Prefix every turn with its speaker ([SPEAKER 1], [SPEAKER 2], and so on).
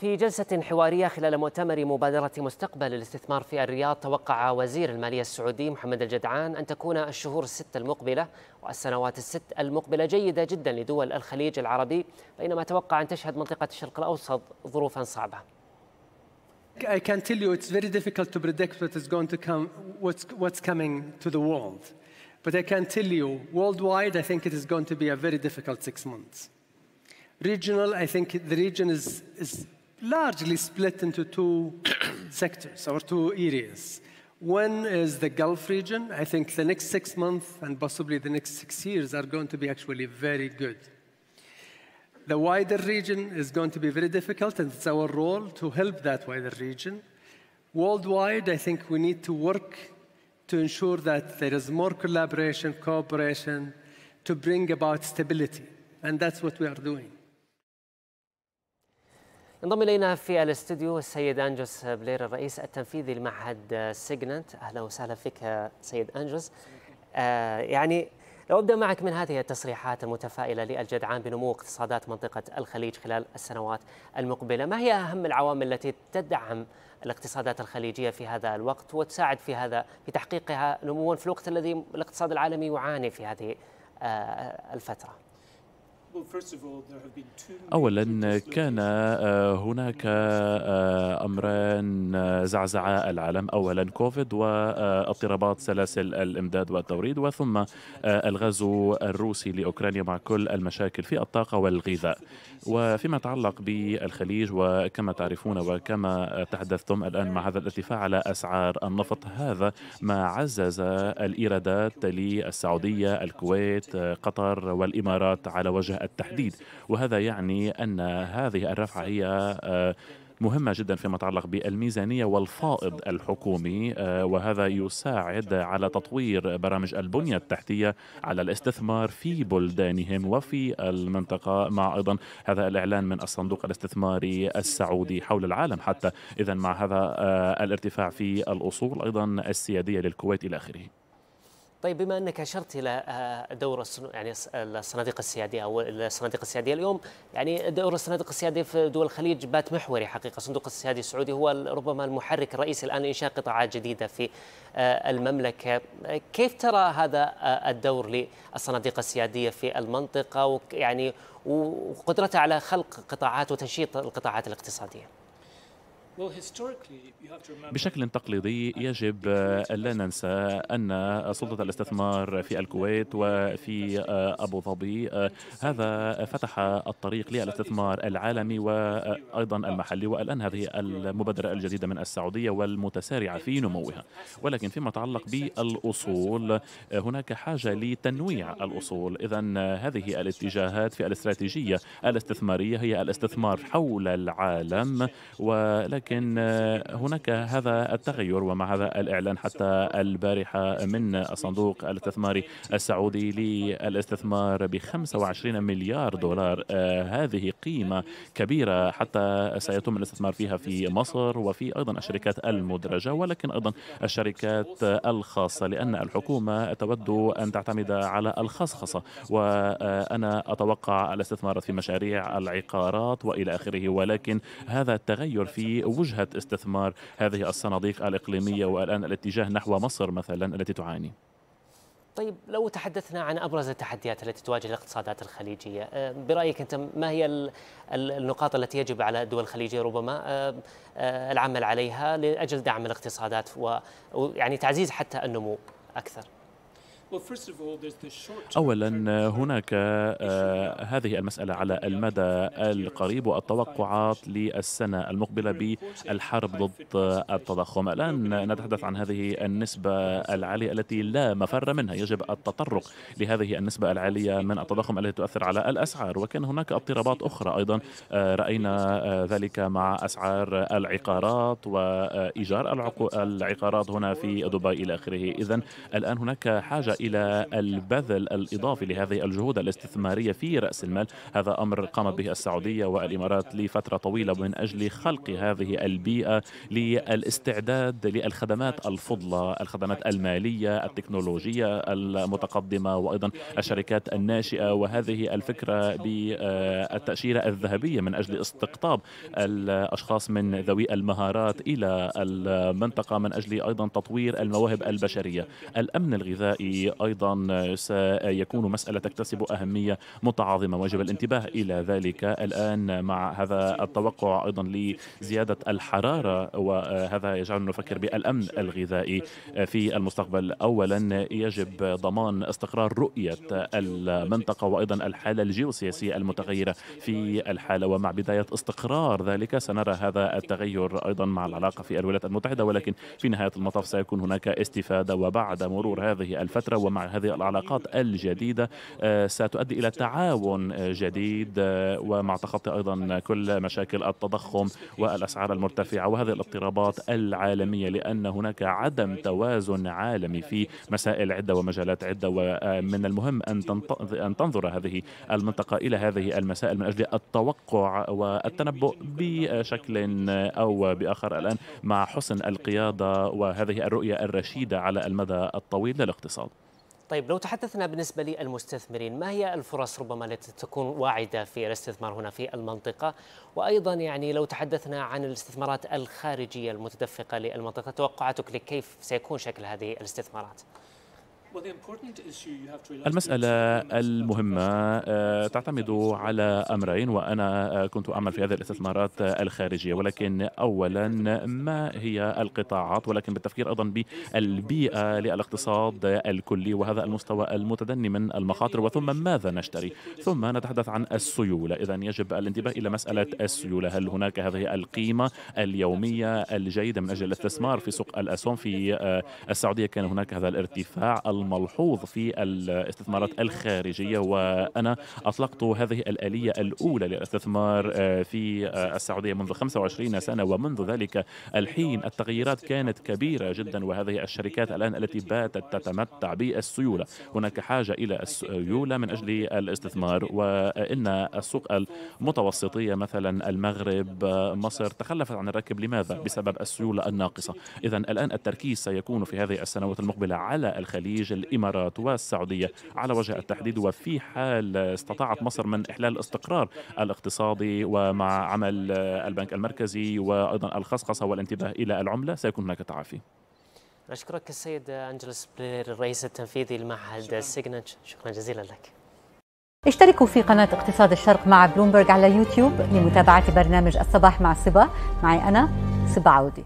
[SPEAKER 1] في جلسة حوارية خلال مؤتمر مبادرة مستقبل الاستثمار في الرياض توقع وزير المالية السعودي محمد الجدعان أن تكون الشهور الست المقبلة والسنوات الست المقبلة جيدة جدا لدول الخليج العربي بينما توقع أن تشهد منطقة الشرق الأوسط ظروفا صعبة I can tell you it's very difficult to predict what is going to come, what's, what's coming to the world. But I can tell you, worldwide, I think it is going to be a very difficult six months. Regional, I think the region is, is largely split into two sectors or two areas. One is the Gulf region. I think the next six months and possibly the next six years are going to be actually very good. The wider region is going to be very difficult, and it's our role to help that wider region. Worldwide, I think we need to work to ensure that there is more collaboration, cooperation, to bring about stability. And that's what we are doing. انضم الينا في الاستديو السيد انجوس بلير الرئيس التنفيذي لمعهد سيجننت اهلا وسهلا فيك سيد انجوس آه، يعني لو ابدا معك من هذه التصريحات المتفائله للجدعان بنمو اقتصادات منطقه الخليج خلال السنوات المقبله، ما هي اهم العوامل التي تدعم الاقتصادات الخليجيه في هذا الوقت وتساعد في هذا في تحقيقها نموا في الوقت الذي الاقتصاد العالمي يعاني في هذه آه، الفتره؟
[SPEAKER 2] اولا كان آه، هناك آه، امران آه، زعزعا العالم اولا كوفيد واضطرابات سلاسل الامداد والتوريد وثم الغزو الروسي لاوكرانيا مع كل المشاكل في الطاقه والغذاء وفيما يتعلق بالخليج وكما تعرفون وكما تحدثتم الان مع هذا الارتفاع على اسعار النفط هذا ما عزز الايرادات للسعوديه الكويت قطر والامارات على وجه التحديد وهذا يعني أن هذه الرفعة هي آه، مهمة جدا فيما يتعلق بالميزانية والفائض الحكومي آه، وهذا يساعد على تطوير برامج البنية التحتية على الاستثمار في بلدانهم وفي المنطقة مع أيضا هذا الإعلان من الصندوق الاستثماري السعودي حول العالم حتى إذا مع هذا آه، الارتفاع في الأصول أيضا السيادية للكويت إلى آخره
[SPEAKER 1] طيب بما انك اشرت الى آه، دور يعني الصناديق السياديه او الصناديق السياديه اليوم يعني دور الصناديق السياديه في دول الخليج بات محوري حقيقه، الصندوق السيادي السعودي هو ربما المحرك الرئيسي الان لانشاء قطاعات جديده في آه، المملكه، كيف ترى هذا آه، الدور للصناديق السياديه في المنطقه ويعني وقدرتها على خلق قطاعات وتنشيط القطاعات الاقتصاديه؟
[SPEAKER 2] بشكل تقليدي يجب لا ننسى أن سلطة الاستثمار في الكويت وفي أبو ظبي هذا فتح الطريق للاستثمار العالمي وأيضا المحلي والآن هذه المبادرة الجديدة من السعودية والمتسارعة في نموها ولكن فيما يتعلق بالأصول هناك حاجة لتنويع الأصول إذا هذه الاتجاهات في الاستراتيجية الاستثمارية هي الاستثمار حول العالم ولكن ولكن آه، هناك هذا التغير ومع هذا الإعلان حتى البارحة من الصندوق الاستثماري السعودي للاستثمار ب 25 مليار دولار آه، هذه قيمة كبيرة حتى سيتم الاستثمار فيها في مصر وفي أيضا الشركات المدرجة ولكن أيضا الشركات الخاصة لأن الحكومة تود أن تعتمد على الخصخصة وأنا أتوقع الاستثمار في مشاريع العقارات وإلى آخره ولكن هذا التغير في وجهة استثمار هذه الصناديق الإقليمية والآن الاتجاه نحو مصر مثلا التي تعاني
[SPEAKER 1] طيب لو تحدثنا عن ابرز التحديات التي تواجه الاقتصادات الخليجيه، آه، برايك انت ما هي النقاط التي يجب على الدول الخليجيه ربما آه، آه، العمل عليها لاجل دعم الاقتصادات ويعني تعزيز حتى النمو اكثر؟
[SPEAKER 2] اولا هناك آه، آه، هذه المساله على المدى القريب والتوقعات للسنه المقبله بالحرب ضد التضخم الان نتحدث عن هذه النسبه العاليه التي لا مفر منها يجب التطرق لهذه النسبه العاليه من التضخم التي تؤثر على الاسعار وكان هناك اضطرابات اخرى ايضا آه، راينا ذلك مع اسعار العقارات وايجار العقارات هنا في دبي الى اخره اذا الان هناك حاجه إلى البذل الإضافي لهذه الجهود الاستثمارية في رأس المال هذا أمر قام به السعودية والإمارات لفترة طويلة من أجل خلق هذه البيئة للاستعداد للخدمات الفضلى الخدمات المالية التكنولوجية المتقدمة وأيضا الشركات الناشئة وهذه الفكرة بالتأشيرة الذهبية من أجل استقطاب الأشخاص من ذوي المهارات إلى المنطقة من أجل أيضا تطوير المواهب البشرية الأمن الغذائي أيضا سيكون مسألة تكتسب أهمية متعاظمة ويجب الانتباه إلى ذلك الآن مع هذا التوقع أيضا لزيادة الحرارة وهذا يجعلنا نفكر بالأمن الغذائي في المستقبل أولا يجب ضمان استقرار رؤية المنطقة وأيضا الحالة الجيوسياسية المتغيرة في الحالة ومع بداية استقرار ذلك سنرى هذا التغير أيضا مع العلاقة في الولايات المتحدة ولكن في نهاية المطاف سيكون هناك استفادة وبعد مرور هذه الفترة ومع هذه العلاقات الجديدة آه، ستؤدي إلى تعاون جديد آه، ومع تخطي أيضا كل مشاكل التضخم والأسعار المرتفعة وهذه الاضطرابات العالمية لأن هناك عدم توازن عالمي في مسائل عدة ومجالات عدة ومن المهم أن تنظر هذه المنطقة إلى هذه المسائل من أجل التوقع والتنبؤ بشكل أو بآخر الآن مع حسن القيادة وهذه الرؤية الرشيدة على المدى الطويل للاقتصاد
[SPEAKER 1] طيب لو تحدثنا بالنسبة للمستثمرين ما هي الفرص ربما التي تكون واعدة في الاستثمار هنا في المنطقة وأيضا يعني لو تحدثنا عن الاستثمارات الخارجية المتدفقة للمنطقة توقعاتك لكيف سيكون شكل هذه الاستثمارات؟ المسألة
[SPEAKER 2] المهمة تعتمد على أمرين وأنا كنت أعمل في هذه الاستثمارات الخارجية ولكن أولا ما هي القطاعات ولكن بالتفكير أيضا بالبيئة للاقتصاد الكلي وهذا المستوى المتدني من المخاطر وثم ماذا نشتري ثم نتحدث عن السيولة إذا يجب الانتباه إلى مسألة السيولة هل هناك هذه القيمة اليومية الجيدة من أجل الاستثمار في سوق الأسهم في السعودية كان هناك هذا الارتفاع الملحوظ في الاستثمارات طيب، الخارجية وأنا أطلقت هذه الآلية الأولى للاستثمار آه، في آه، السعودية منذ 25 سنة ومنذ ذلك الحين التغييرات كانت كبيرة جدا وهذه الشركات الآن التي باتت تتمتع بالسيولة هناك حاجة إلى السيولة من أجل الاستثمار وإن السوق المتوسطية مثلا المغرب آه، مصر تخلفت عن الركب لماذا؟ بسبب السيولة الناقصة إذا الآن التركيز سيكون في هذه السنوات المقبلة على الخليج الإمارات والسعودية على وجه التحديد وفي حال استطاعت مصر من إحلال الاستقرار الاقتصادي ومع عمل البنك المركزي وأيضا الخصخصة والانتباه إلى العملة سيكون
[SPEAKER 1] هناك تعافي أشكرك السيد أنجلس بلير الرئيس التنفيذي لمعهد سيجنج شكرا جزيلا لك اشتركوا في قناة اقتصاد الشرق مع بلومبرج على يوتيوب لمتابعة برنامج الصباح مع صبا معي أنا صبا عودي